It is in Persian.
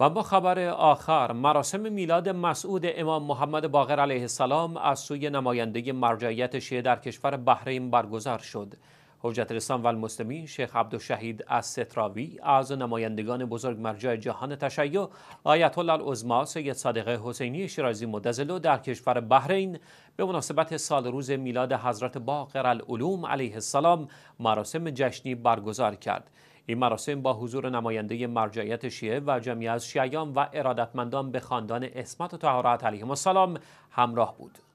و با خبر آخر مراسم میلاد مسعود امام محمد باقر علیه السلام از سوی نماینده مرجعیت شیعه در کشور بحرین برگزار شد حجت الاسلام والمسلمین شیخ عبدالشهید از ستراوی از نمایندگان بزرگ مرجع جهان تشیع آیت الله العظما سید صادقه حسینی شیرازی مدزلو در کشور بحرین به مناسبت سال روز میلاد حضرت باقر العلوم علیه السلام مراسم جشنی برگزار کرد این مراسم با حضور نماینده مرجعیت شیعه و جمعی از شیعیان و ارادتمندان به خاندان اسمت و تهارت علیهم السلام همراه بود